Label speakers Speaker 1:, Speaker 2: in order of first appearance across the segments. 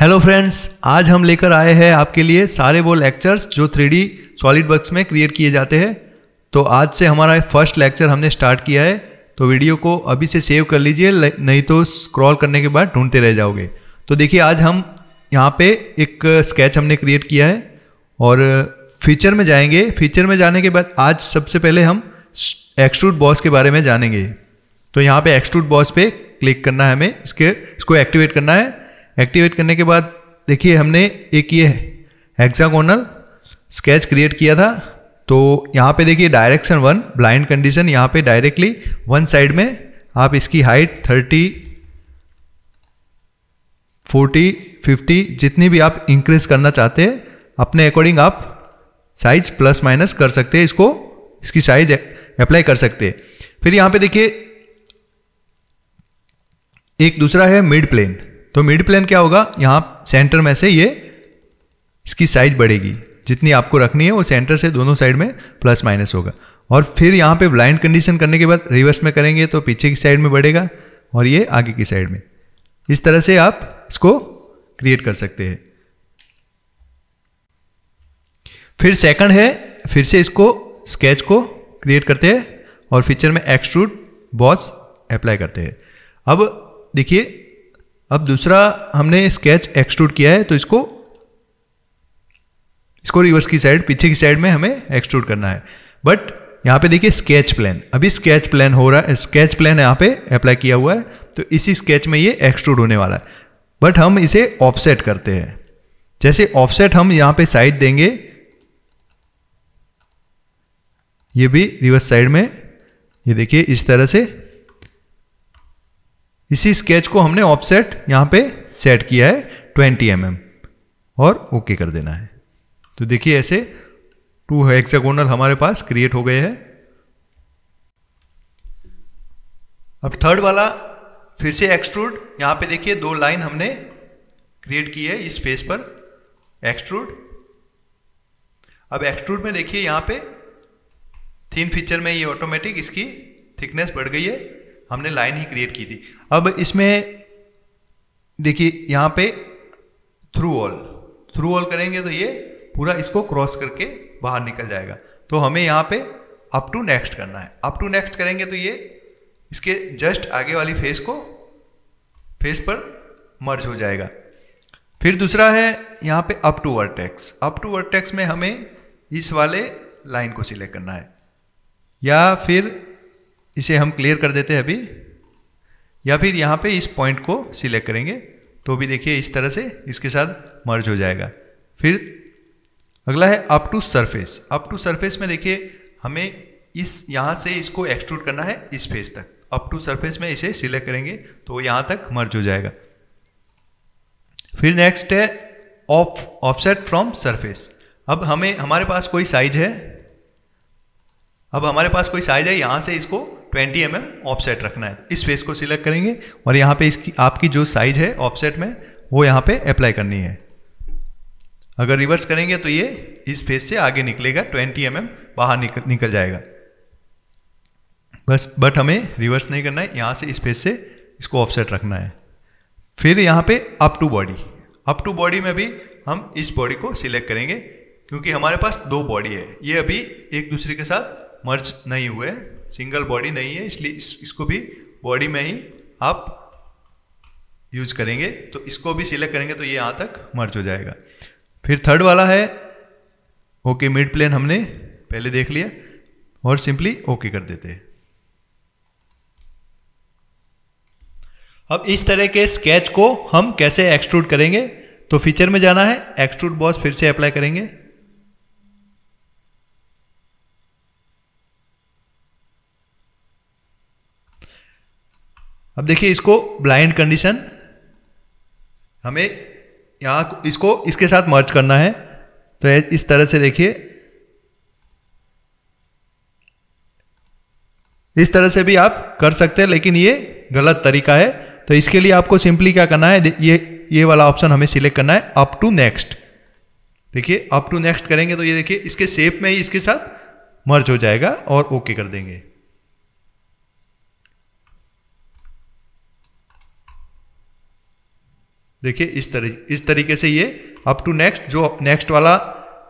Speaker 1: hello friends आज हम लेकर आए हैं आपके लिए सारे वो लेक्चर्स जो थ्री डी सॉलिड वर्क में क्रिएट किए जाते हैं तो आज से हमारा फर्स्ट लेक्चर हमने स्टार्ट किया है तो वीडियो को अभी से सेव कर लीजिए नहीं तो स्क्रॉल करने के बाद ढूंढते रह जाओगे तो देखिए आज हम यहाँ पे एक स्केच हमने क्रिएट किया है और फीचर में जाएंगे फीचर में जाने के बाद आज सबसे पहले हम एक्सट्रूट बॉस के बारे में जानेंगे तो यहाँ पे एक्सट्रूट बॉस पे क्लिक करना है हमें इसके इसको एक्टिवेट करना है एक्टिवेट करने के बाद देखिए हमने एक ये हेक्सागोनल स्केच क्रिएट किया था तो यहाँ पे देखिए डायरेक्शन वन ब्लाइंड कंडीशन यहाँ पे डायरेक्टली वन साइड में आप इसकी हाइट थर्टी फोर्टी फिफ्टी जितनी भी आप इंक्रीज करना चाहते हैं अपने अकॉर्डिंग आप साइज प्लस माइनस कर सकते हैं इसको इसकी साइज अप्लाई कर सकते हैं फिर यहाँ पे देखिए एक दूसरा है मिड प्लेन तो मिड प्लेन क्या होगा यहाँ सेंटर में से ये इसकी साइज बढ़ेगी जितनी आपको रखनी है वो सेंटर से दोनों साइड में प्लस माइनस होगा और फिर यहाँ पे ब्लाइंड कंडीशन करने के बाद रिवर्स में करेंगे तो पीछे की साइड में बढ़ेगा और ये आगे की साइड में इस तरह से आप इसको क्रिएट कर सकते हैं फिर सेकंड है फिर से इसको स्केच को क्रिएट करते हैं और फीचर में एक्सट्रूड बॉस अप्लाई करते हैं अब देखिए अब दूसरा हमने स्केच एक्सट्रूड किया है तो इसको इसको रिवर्स की साइड पीछे की साइड में हमें एक्सट्रूड करना है बट यहाँ पे देखिए स्केच प्लान अभी स्केच प्लान हो रहा है स्केच प्लान यहाँ पे अप्लाई किया हुआ है तो इसी स्केच में ये एक्सट्रूड होने वाला है बट हम इसे ऑफसेट करते हैं जैसे ऑफसेट हम यहाँ पे साइड देंगे ये भी रिवर्स साइड में ये देखिए इस तरह से इसी स्केच को हमने ऑफसेट यहाँ पे सेट किया है 20 एम mm और ओके कर देना है तो देखिए ऐसे टू हेक्सागोनल हमारे पास क्रिएट हो गए हैं अब थर्ड वाला फिर से एक्सट्रूड यहाँ पे देखिए दो लाइन हमने क्रिएट की है इस फेस पर एक्सट्रूड अब एक्सट्रूड में देखिए यहाँ पे थीन फीचर में ये ऑटोमेटिक इसकी थिकनेस बढ़ गई है हमने लाइन ही क्रिएट की थी अब इसमें देखिए यहाँ पे थ्रू ऑल थ्रू ऑल करेंगे तो ये पूरा इसको क्रॉस करके बाहर निकल जाएगा तो हमें यहाँ पे अप टू नेक्स्ट करना है अप टू नेक्स्ट करेंगे तो ये इसके जस्ट आगे वाली फेस को फेस पर मर्ज हो जाएगा फिर दूसरा है यहाँ पे up to vertex up to vertex में हमें इस वाले लाइन को सिलेक्ट करना है या फिर इसे हम क्लियर कर देते हैं अभी या फिर यहाँ पे इस पॉइंट को सिलेक्ट करेंगे तो भी देखिए इस तरह से इसके साथ मर्ज हो जाएगा फिर अगला है up to surface up to surface में देखिए हमें इस यहाँ से इसको एक्सट्रूड करना है इस फेस तक अप टू सरफेस में इसे सिलेक्ट करेंगे तो यहाँ तक मर्ज हो जाएगा फिर नेक्स्ट है ऑफ ऑफसेट फ्रॉम सरफेस अब हमें हमारे पास कोई साइज है अब हमारे पास कोई साइज है यहाँ से इसको ट्वेंटी एम एम ऑफसेट रखना है इस फेस को सिलेक्ट करेंगे और यहाँ पे इसकी आपकी जो साइज है ऑफसेट में वो यहाँ पे अप्लाई करनी है अगर रिवर्स करेंगे तो ये इस फेस से आगे निकलेगा ट्वेंटी एम एम बाहर निकल निकल जाएगा बस बट हमें रिवर्स नहीं करना है यहाँ से इस फेस से इसको ऑफसेट रखना है फिर यहाँ पे up to body up to body में भी हम इस बॉडी को सिलेक्ट करेंगे क्योंकि हमारे पास दो बॉडी है ये अभी एक दूसरे के साथ मर्ज नहीं हुए सिंगल बॉडी नहीं है इसलिए इस, इसको भी बॉडी में ही आप यूज करेंगे तो इसको भी सिलेक्ट करेंगे तो ये यहाँ तक मर्ज हो जाएगा फिर थर्ड वाला है ओके मिड प्लेन हमने पहले देख लिया और सिंपली ओके कर देते हैं अब इस तरह के स्केच को हम कैसे एक्सट्रूड करेंगे तो फीचर में जाना है एक्सट्रूड बॉस फिर से अप्लाई करेंगे अब देखिए इसको ब्लाइंड कंडीशन हमें यहाँ इसको इसके साथ मर्ज करना है तो इस तरह से देखिए इस तरह से भी आप कर सकते हैं लेकिन ये गलत तरीका है तो इसके लिए आपको सिंपली क्या करना है ये ये वाला ऑप्शन हमें सिलेक्ट करना है अप टू नेक्स्ट देखिए अप टू नेक्स्ट करेंगे तो ये देखिए इसके शेप में ही इसके साथ मर्ज हो जाएगा और ओके कर देंगे देखिए इस तरह इस तरीके से ये अप टू नेक्स्ट जो नेक्स्ट वाला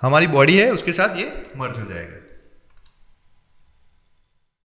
Speaker 1: हमारी बॉडी है उसके साथ ये मर्ज हो जाएगा